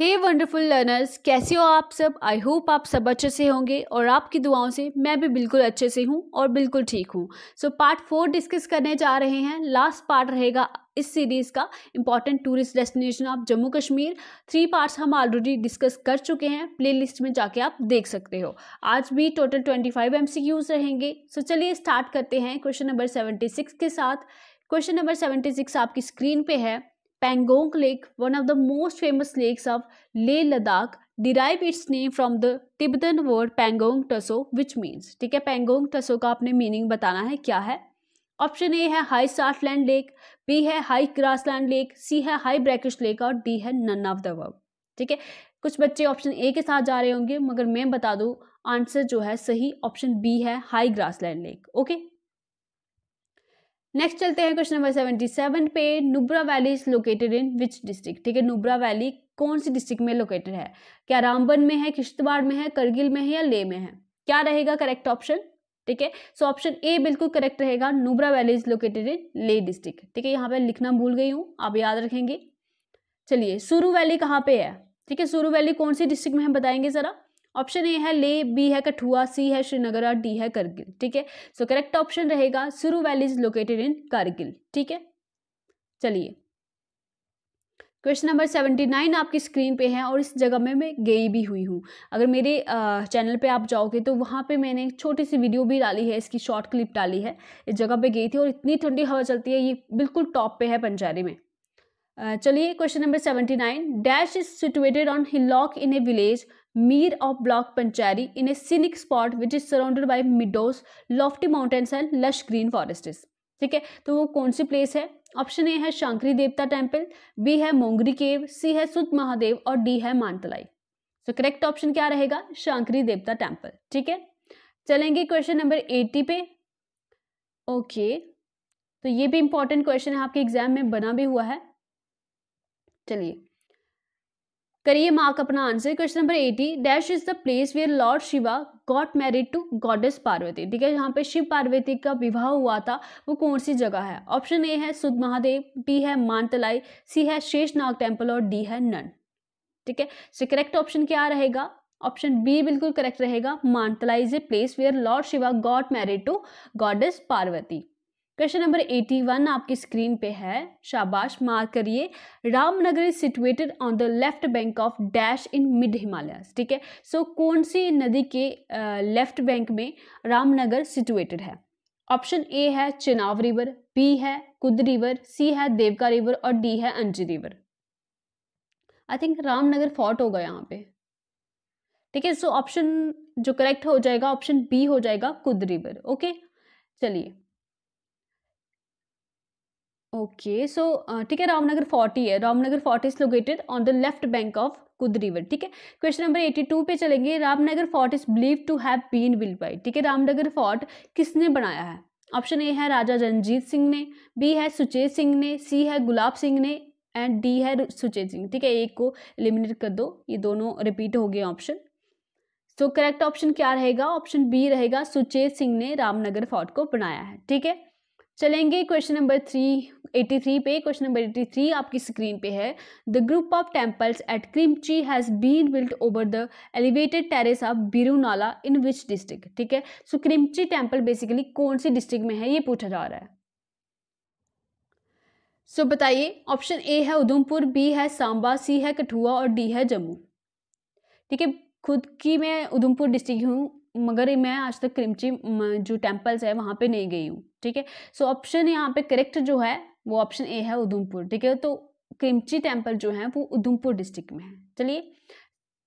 हे wonderful learners कैसे हो आप सब आई होप आप सब अच्छे से होंगे और आपकी दुआओं से मैं भी बिल्कुल अच्छे से हूँ और बिल्कुल ठीक हूँ सो पार्ट फोर डिस्कस करने जा रहे हैं लास्ट पार्ट रहेगा इस सीरीज़ का important tourist destination of Jammu Kashmir three parts हम ऑलरेडी डिस्कस कर चुके हैं प्लेलिस्ट में जाके आप देख सकते हो आज भी टोटल ट्वेंटी फाइव एम रहेंगे सो चलिए स्टार्ट करते हैं क्वेश्चन नंबर सेवेंटी सिक्स के साथ क्वेश्चन नंबर सेवेंटी सिक्स आपकी स्क्रीन पर है Pangong Lake, one of the most famous lakes of Leh Ladakh, derive its name from the Tibetan word Pangong Tso which means ठीक है पेंगोंग टसो का आपने मीनिंग बताना है क्या है ऑप्शन ए है हाई लैंड लेक बी है high grass land lake C है हाई ब्रैकिश लेक और डी है नन ऑफ द वर्ब ठीक है कुछ बच्चे ऑप्शन ए के साथ जा रहे होंगे मगर मैं बता दूँ आंसर जो है सही ऑप्शन बी है high grass land lake okay next चलते हैं क्वेश्चन नंबर सेवेंटी सेवन पे Nubra valley is located in which district ठीक है नुब्रा वैली कौन सी डिस्ट्रिक्ट में लोकेटेड है क्या रामबन में है किश्तवाड़ में है करगिल में है या ले में है क्या रहेगा करेक्ट ऑप्शन ठीक है सो ऑप्शन ए बिल्कुल करेक्ट रहेगा Nubra valley is located in Leh district ठीक है यहाँ पे लिखना भूल गई हूँ आप याद रखेंगे चलिए सुरू वैली कहाँ पे है ठीक है सुरू वैली कौन सी डिस्ट्रिक्ट में हम बताएंगे ज़रा ऑप्शन ए है ले बी है कठुआ सी है श्रीनगर और डी है करगिल ठीक है सो करेक्ट ऑप्शन रहेगा Suru valley is located in Kargil ठीक है चलिए क्वेश्चन नंबर सेवेंटी नाइन आपकी स्क्रीन पे है और इस जगह में मैं गई भी हुई हूँ अगर मेरे चैनल पे आप जाओगे तो वहाँ पे मैंने एक छोटी सी वीडियो भी डाली है इसकी शॉर्ट क्लिप डाली है इस जगह पे गई थी और इतनी ठंडी हवा चलती है ये बिल्कुल टॉप पे है पंजारी में चलिए question number seventy nine dash is situated on hillock in a village Mir of block Panchari in a scenic spot which is surrounded by meadows lofty mountains and lush green forests. ठीक है तो वो कौन सी प्लेस है ऑप्शन ए है शांकरी देवता temple B है मोंगरी केव सी है सुत महादेव और डी है मानतलाई सो करेक्ट ऑप्शन क्या रहेगा शांकरी देवता टेम्पल ठीक है चलेंगे क्वेश्चन नंबर एटी पे ओके तो ये भी इंपॉर्टेंट क्वेश्चन है आपके एग्जाम में बना भी हुआ है चलिए करिए मार्क अपना answer question number eighty dash is the place where lord Shiva got married to goddess Parvati ठीक है यहाँ पे शिव पार्वती का विवाह हुआ था वो कौन सी जगह है ऑप्शन ए है सुद महादेव बी है मानतलाई सी है शेषनाग टेम्पल और डी है नन ठीक है सो करेक्ट ऑप्शन क्या रहेगा ऑप्शन बी बिल्कुल करेक्ट रहेगा Mantalai is a place where lord Shiva got married to goddess Parvati question number 81 आपकी स्क्रीन पे है शाबाश मार्क करिए Ramnagar is situated on the left bank of dash in mid Himalayas ठीक है सो so, कौन सी नदी के लेफ्ट uh, बैंक में रामनगर सिचुएटेड है ऑप्शन ए है चिनाव रिवर बी है कुद रिवर सी है देवका रिवर और डी है Anji river I think Ramnagar fort होगा यहाँ पे ठीक है सो ऑप्शन जो करेक्ट हो जाएगा ऑप्शन बी हो जाएगा कुद रिवर ओके चलिए ओके सो uh, ठीक है रामनगर फोर्टी है Ramnagar forty is located on the left bank of Kud river ठीक है क्वेश्चन नंबर एटी टू पे चलेंगे Ramnagar fort is believe to have been build by ठीक है रामनगर फोर्ट किसने बनाया है ऑप्शन ए है राजा रणजीत सिंह ने बी है सुचेत सिंह ने सी है गुलाब सिंह ने एंड डी है सुचेत सिंह ठीक है एक को एलिमिनेट कर दो ये दोनों रिपीट हो गए ऑप्शन सो करेक्ट ऑप्शन क्या रहेगा ऑप्शन बी रहेगा सुचेत सिंह ने रामनगर फोर्ट को बनाया है ठीक है चलेंगे question number three eighty three पे क्वेश्चन नंबर एटी थ्री आपकी स्क्रीन पे है the group of temples at Krimchi has been built over the elevated terrace of Birunala in which district ठीक है सो क्रिमची टेम्पल बेसिकली कौन सी डिस्ट्रिक्ट में है ये पूछा जा रहा है सो so, बताइए ऑप्शन ए है उधमपुर बी है सांबा सी है कठुआ और डी है जम्मू ठीक है खुद की मैं उधमपुर डिस्ट्रिक्ट हूँ मगर मैं आज तक क्रिमची जो टेम्पल्स है वहाँ पे नहीं गई हूँ ठीक है सो ऑप्शन यहाँ पे करेक्ट जो है वो ऑप्शन ए है उधमपुर ठीक है तो क्रिमची टेम्पल जो है वो उधमपुर डिस्ट्रिक्ट में है चलिए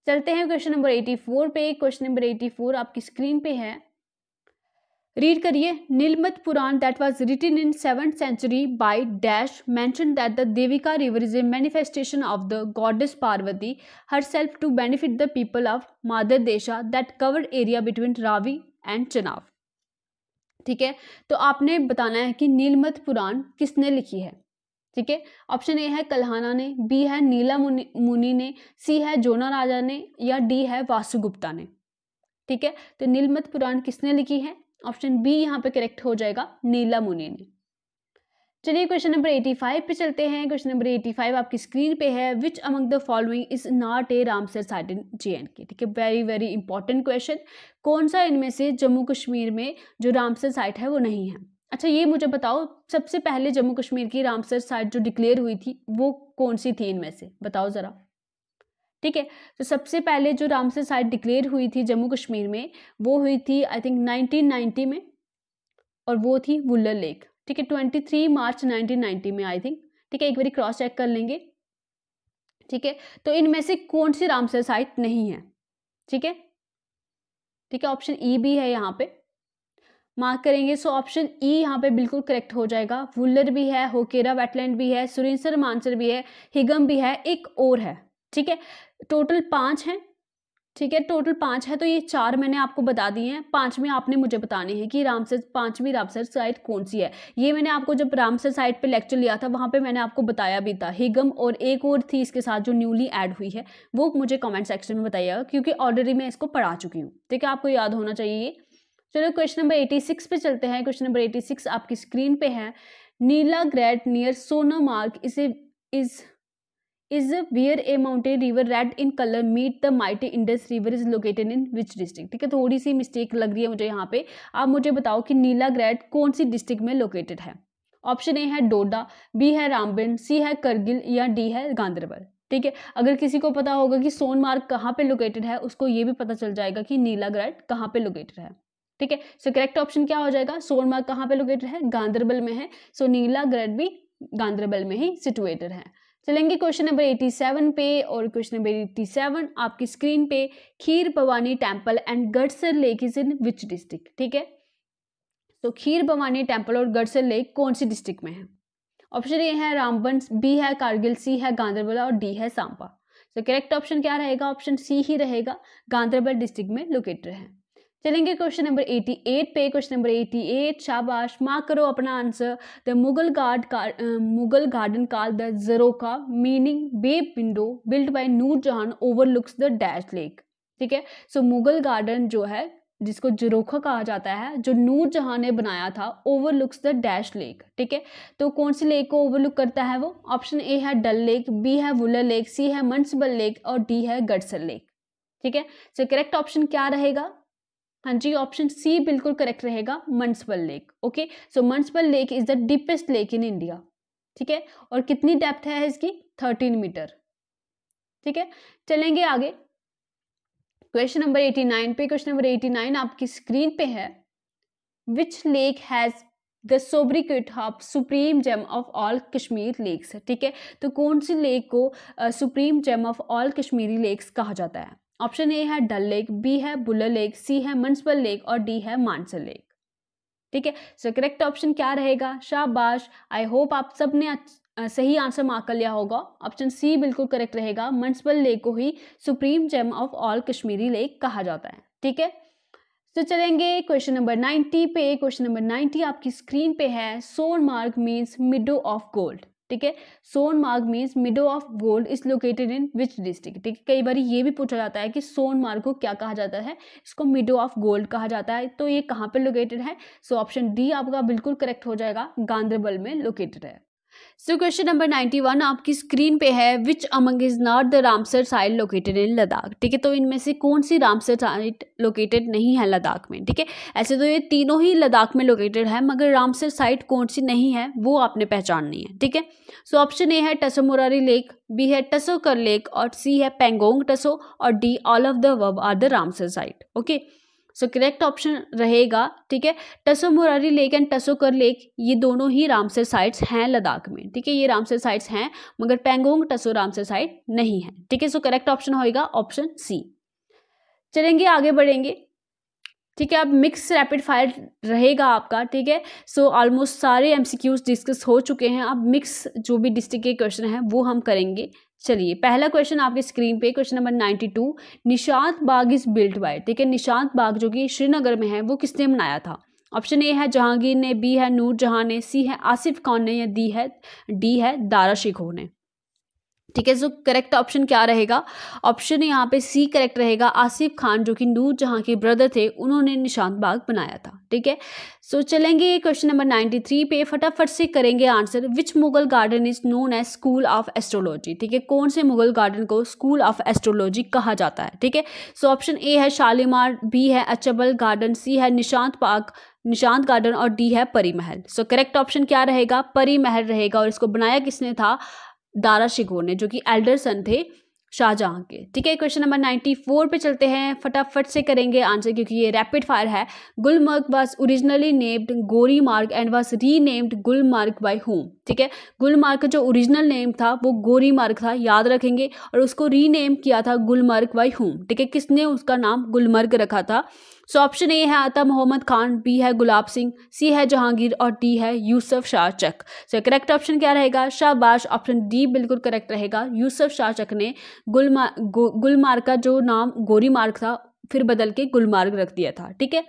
चलते हैं क्वेश्चन नंबर एटी फोर पे क्वेश्चन नंबर एटी फोर आपकी स्क्रीन पे है रीड करिए Nilamata Purana that was written in seven century by dash mention that the Devika river is a manifestation of the goddess Parvati herself to benefit the people of Madra Desha that covered area between Ravi and Chenab ठीक है तो आपने बताना है कि नीलमत पुराण किसने लिखी है ठीक है ऑप्शन ए है कल्हाना ने बी है नीला मुनि ने सी है जोना राजा ने या डी है वासुगुप्ता ने ठीक है तो नीलमत पुराण किसने लिखी है ऑप्शन बी यहाँ पे करेक्ट हो जाएगा नीला मुनि ने चलिए क्वेश्चन नंबर 85 पे चलते हैं क्वेश्चन नंबर 85 आपकी स्क्रीन पे है which among the following is not a Ramsar site in J and K ठीक है वेरी वेरी इंपॉर्टेंट क्वेश्चन कौन सा इनमें से जम्मू कश्मीर में जो रामसर साइट है वो नहीं है अच्छा ये मुझे बताओ सबसे पहले जम्मू कश्मीर की रामसर साइट जो डिक्लेयर हुई थी वो कौन सी थी इनमें से बताओ ज़रा ठीक है तो सबसे पहले जो रामसर साइट डिक्लेयर हुई थी जम्मू कश्मीर में वो हुई थी आई थिंक 1990 में और वो थी वुल्लर लेक ठीक है 23 मार्च 1990 में आई थिंक ठीक है एक बार क्रॉस चेक कर लेंगे ठीक है तो इनमें से कौन सी रामसर साइट नहीं है ठीक है ठीक है ऑप्शन ई भी है यहाँ पे मार्क करेंगे सो ऑप्शन ई यहाँ पे बिल्कुल करेक्ट हो जाएगा वुल्लर भी है होकेरा वेटलैंड भी है सुरेंसर मानसर भी है हिगम भी है एक और है ठीक है टोटल पाँच हैं ठीक है टोटल पाँच है तो ये चार मैंने आपको बता दिए हैं पाँच में आपने मुझे बताने हैं कि रामसर पाँचवीं रामसर साइट कौन सी है ये मैंने आपको जब रामसर साइट पे लेक्चर लिया था वहाँ पे मैंने आपको बताया भी था हिगम और एक और थी इसके साथ जो न्यूली ऐड हुई है वो मुझे कमेंट सेक्शन में बताइएगा क्योंकि ऑलरेडी मैं इसको पढ़ा चुकी हूँ ठीक है आपको याद होना चाहिए चलो क्वेश्चन नंबर एटी सिक्स पे चलते हैं क्वेश्चन नंबर एटी सिक्स आपकी स्क्रीन पर है Nilagrad near Sonamarg इसे is is where a mountain river red in colour meet the mighty Indus river is located in which district ठीक है थोड़ी सी मिस्टेक लग रही है मुझे यहाँ पे आप मुझे बताओ कि नीला ग्रेड कौन सी डिस्ट्रिक्ट में लोकेटेड है ऑप्शन ए है डोडा बी है रामबन सी है करगिल या डी है गांधरबल ठीक है अगर किसी को पता होगा कि सोनमार्ग कहाँ पे लोकेटेड है उसको ये भी पता चल जाएगा कि नीला ग्रेड कहाँ पे लोकेटेड है ठीक है सो करेक्ट ऑप्शन क्या हो जाएगा सोनमार्ग कहाँ पे लोकेटेड है गांधरबल में है सो so, नीला ग्रेड भी गांधरबल में ही सिटुएटेड है चलेंगे क्वेश्चन नंबर 87 पे और क्वेश्चन नंबर 87 आपकी स्क्रीन पे Kheer Bhawani temple and Gadsar lake is in which district ठीक है तो खीर भवानी टेम्पल और गडसर लेक कौन सी डिस्ट्रिक्ट में है ऑप्शन ए है रामबन बी है कारगिल सी है गांधरबल और डी है सांपा तो करेक्ट ऑप्शन क्या रहेगा ऑप्शन सी ही रहेगा गांधरबल डिस्ट्रिक्ट में लोकेटेड है चलेंगे क्वेश्चन नंबर 88 पे क्वेश्चन नंबर 88 शाबाश मार्क करो अपना आंसर द मुगल गार्ड का मुगल गार्डन काल द का meaning bay window build by Noor Jahan overlooks the dash lake ठीक है सो मुगल गार्डन जो है जिसको जरोखा कहा जाता है जो नूर जहां ने बनाया था ओवरलुक्स द डैश लेक ठीक है तो कौन सी लेक को ओवरलुक करता है वो ऑप्शन ए है डल लेक बी है वुलर लेक सी है मनसबल लेक और डी है गडसर लेक ठीक है सो करेक्ट ऑप्शन क्या रहेगा हाँ जी ऑप्शन सी बिल्कुल करेक्ट रहेगा Mansbal lake okay so Mansbal lake is the deepest lake in India ठीक है और कितनी डेप्थ है इसकी थर्टीन मीटर ठीक है चलेंगे आगे क्वेश्चन नंबर एटी नाइन पे क्वेश्चन नंबर एटी नाइन आपकी स्क्रीन पे है which lake has the sobriquet of supreme gem of all Kashmir lakes ठीक है तो कौन सी लेक को supreme gem of all Kashmiri lakes कहा जाता है ऑप्शन ए है डल लेक बी है बुलर लेक सी है मंसबल लेक और डी है मानसर लेक ठीक है सो करेक्ट ऑप्शन क्या रहेगा शाबाश आई होप आप सब ने सही आंसर मार्क कर लिया होगा ऑप्शन सी बिल्कुल करेक्ट रहेगा मंसबल लेक को ही supreme gem of all Kashmiri lake कहा जाता है ठीक है तो चलेंगे क्वेश्चन नंबर नाइनटी पे क्वेश्चन नंबर नाइनटी आपकी स्क्रीन पे है Sonmarg means meadow of gold ठीक है Sonmarg means meadow of gold is located in which district ठीक है कई बार ये भी पूछा जाता है कि सोनमार्ग को क्या कहा जाता है इसको मिडो ऑफ गोल्ड कहा जाता है तो ये कहाँ पर लोकेटेड है सो ऑप्शन डी आपका बिल्कुल करेक्ट हो जाएगा गांधरबल में लोकेटेड है so question number ninety one आपकी स्क्रीन पे है which among is not the Ramsar site located in Ladakh ठीक है तो इनमें से कौन सी रामसर साइट लोकेटेड नहीं है लद्दाख में ठीक है ऐसे तो ये तीनों ही लद्दाख में लोकेटेड है मगर रामसर साइट कौन सी नहीं है वो आपने पहचाननी है ठीक है सो ऑप्शन ए है टसो मुरारी लेक बी है टसो कर लेक और सी है पेंगोंग टसो और D all of the above are the Ramsar site okay okay? So correct option रहेगा ठीक है Tso Moriri lake and Tsokar lake ये दोनों ही रामसर साइट्स हैं लद्दाख में ठीक है ये रामसर साइट्स हैं मगर पेंगोंग टसो रामसर साइट नहीं है ठीक है सो करेक्ट ऑप्शन होगा ऑप्शन सी चलेंगे आगे बढ़ेंगे ठीक है अब मिक्स रैपिड फायर रहेगा आपका ठीक है सो ऑलमोस्ट सारे एमसीक्यूज डिस्कस हो चुके हैं अब मिक्स जो भी डिस्ट्रिक्ट के क्वेश्चन हैं वो हम करेंगे चलिए पहला क्वेश्चन आपके स्क्रीन पे question number ninety two Nishat Bagh is built by ठीक है निशांत बाग जो कि श्रीनगर में है वो किसने बनाया था ऑप्शन ए है जहांगीर ने बी है नूर जहां ने सी है आसिफ खान ने या दी है डी है दारा शिखो ने ठीक है सो करेक्ट ऑप्शन क्या रहेगा ऑप्शन यहाँ पे सी करेक्ट रहेगा आसिफ खान जो कि नूर जहाँ के ब्रदर थे उन्होंने निशांत बाग बनाया था ठीक है सो चलेंगे क्वेश्चन नंबर नाइन्टी थ्री पे फटाफट से करेंगे answer which Mughal garden is known as school of astrology ठीक है कौन से मुगल गार्डन को स्कूल ऑफ एस्ट्रोलॉजी कहा जाता है ठीक है सो ऑप्शन ए है शालीमार बी है अचबल गार्डन सी है निशांत पार्क निशांत गार्डन और डी है परी महल सो करेक्ट ऑप्शन क्या रहेगा परी महल रहेगा और इसको बनाया किसने था दारा शिगोर ने जो कि एल्डर सन थे शाहजहां के ठीक है क्वेश्चन नंबर नाइन्टी फोर पर चलते हैं फटाफट से करेंगे आंसर क्योंकि ये रैपिड फायर है गुलमर्ग वॉज ओरिजिनली नेम्ड गोरी मार्ग and re named Gulmarg by home ठीक है गुलमार्ग का जो ओरिजिनल नेम था वो गोरी मार्ग था याद रखेंगे और उसको रीनेम किया था गुलमर्ग बाई हूम ठीक है किसने उसका नाम गुलमर्ग रखा था सो ऑप्शन ए है आता मोहम्मद खान बी है गुलाब सिंह सी है जहांगीर और डी है Yusuf Shah Chak so correct option क्या रहेगा शाहबाश ऑप्शन डी बिल्कुल करेक्ट रहेगा यूसुफ शाह चक ने गुलमा गुलमार्ग का जो नाम गोरी मार्ग था फिर बदल के गुलमार्ग रख दिया था ठीक है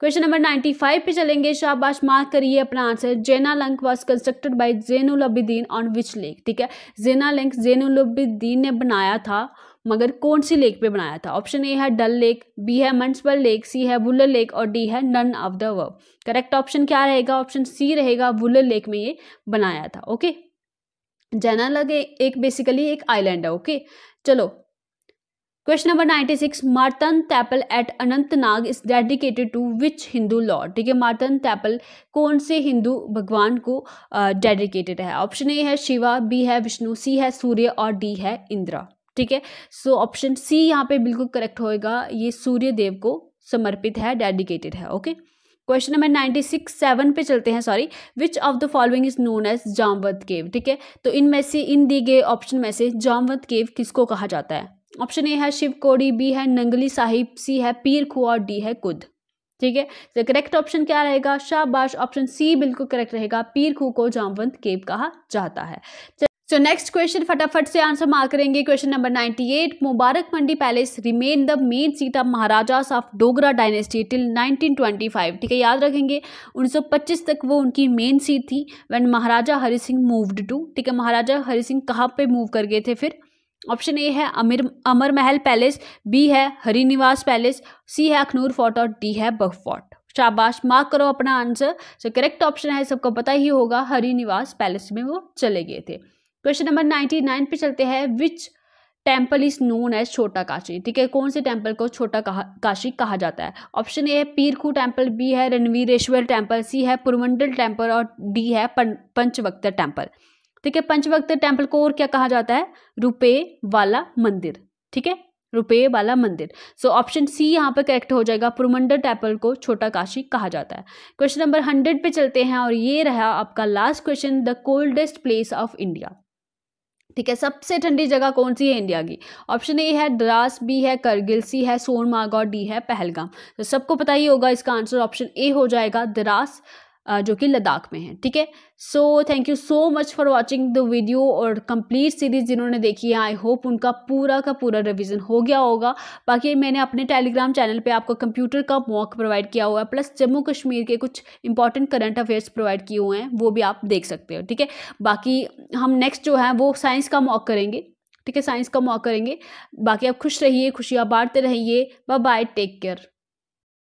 क्वेश्चन नंबर 95 पे चलेंगे शाबाश मार्क करिए अपना answer Zaina Lank was constructed by Zainul on which lake ठीक है जेना लंक जैनुल ने बनाया था मगर कौन सी लेक पे बनाया था ऑप्शन ए है डल लेक बी है मंसबल लेक सी है वुलर लेक और डी है none of the above correct option क्या रहेगा ऑप्शन सी रहेगा वुलर लेक में ये बनाया था ओके जेना लग एक बेसिकली एक आइलैंड है ओके चलो question number 96 Martand temple at Anantnag is dedicated to which Hindu lord ठीक है मार्तन टैपल कौन से हिंदू भगवान को डेडिकेटेड है ऑप्शन ए है शिवा बी है विष्णु सी है सूर्य और डी है इंदिरा ठीक है सो ऑप्शन सी यहाँ पे बिल्कुल करेक्ट होएगा ये सूर्य देव को समर्पित है डेडिकेटेड है okay question number ninety six seven पे चलते हैं sorry which of the following is known as Jamwant cave ठीक है तो इनमें से इन दिए गए ऑप्शन में से जामवत केव किसको कहा जाता है ऑप्शन ए है शिव कोड़ी बी है नंगली साहिब सी है पीर खुआ डी है कुद ठीक है तो करेक्ट ऑप्शन क्या रहेगा शाहबाश ऑप्शन सी बिल्कुल करेक्ट रहेगा पीर खू को जामवंत केव कहा जाता है सो नेक्स्ट क्वेश्चन फटाफट से आंसर मार करेंगे question number 98 Mubarak Mandi palace remain the main seat of Maharaja of Dogra dynasty till 1925 ठीक है याद रखेंगे 1925 तक वो उनकी मेन सीट थी when Maharaja Hari Singh moved to ठीक है महाराजा हरि सिंह कहाँ पे मूव कर गए थे फिर ऑप्शन ए है अमिर अमर महल पैलेस बी है हरिनिवास पैलेस सी है अखनूर फोर्ट और डी है बह फोर्ट शाबाश मार्क करो अपना आंसर जो करेक्ट ऑप्शन है सबको पता ही होगा हरिनिवास पैलेस में वो चले गए थे क्वेश्चन नंबर नाइन्टी नाइन पे चलते हैं which temple is known as Chhota Kashi ठीक है कौन से टेम्पल को छोटा कहा, काशी कहा जाता है ऑप्शन ए है पीरखू टेम्पल बी है रणवीरेश्वर टेम्पल सी है पुरमंडल टेम्पल और डी है पंचवक्त टेम्पल ठीक है पंचवक्त टेम्पल को और क्या कहा जाता है रुपये वाला मंदिर ठीक है रुपये वाला मंदिर सो ऑप्शन सी यहाँ पर करेक्ट हो जाएगा पुरमंडल टेम्पल को छोटा काशी कहा जाता है क्वेश्चन नंबर हंड्रेड पे चलते हैं और ये रहा आपका last question the coldest place of India ठीक है सबसे ठंडी जगह कौन सी है इंडिया की ऑप्शन ए है द्रास बी है करगिल सी है सोनमार्ग और डी है पहलगाम तो सबको पता ही होगा इसका आंसर ऑप्शन ए हो जाएगा द्रास जो कि लद्दाख में है ठीक है so thank you so much for watching the video और कंप्लीट सीरीज़ जिन्होंने देखी है आई होप उनका पूरा का पूरा रिवीजन हो गया होगा बाकी मैंने अपने टेलीग्राम चैनल पे आपको कंप्यूटर का मॉक प्रोवाइड किया हुआ है प्लस जम्मू कश्मीर के कुछ इंपॉर्टेंट करंट अफेयर्स प्रोवाइड किए हुए हैं वो भी आप देख सकते हो ठीक है बाकी हम नेक्स्ट जो है वो साइंस का मॉक करेंगे ठीक है साइंस का मॉक करेंगे बाकी आप खुश रहिए खुशियाँ बांटते रहिए बाय टेक केयर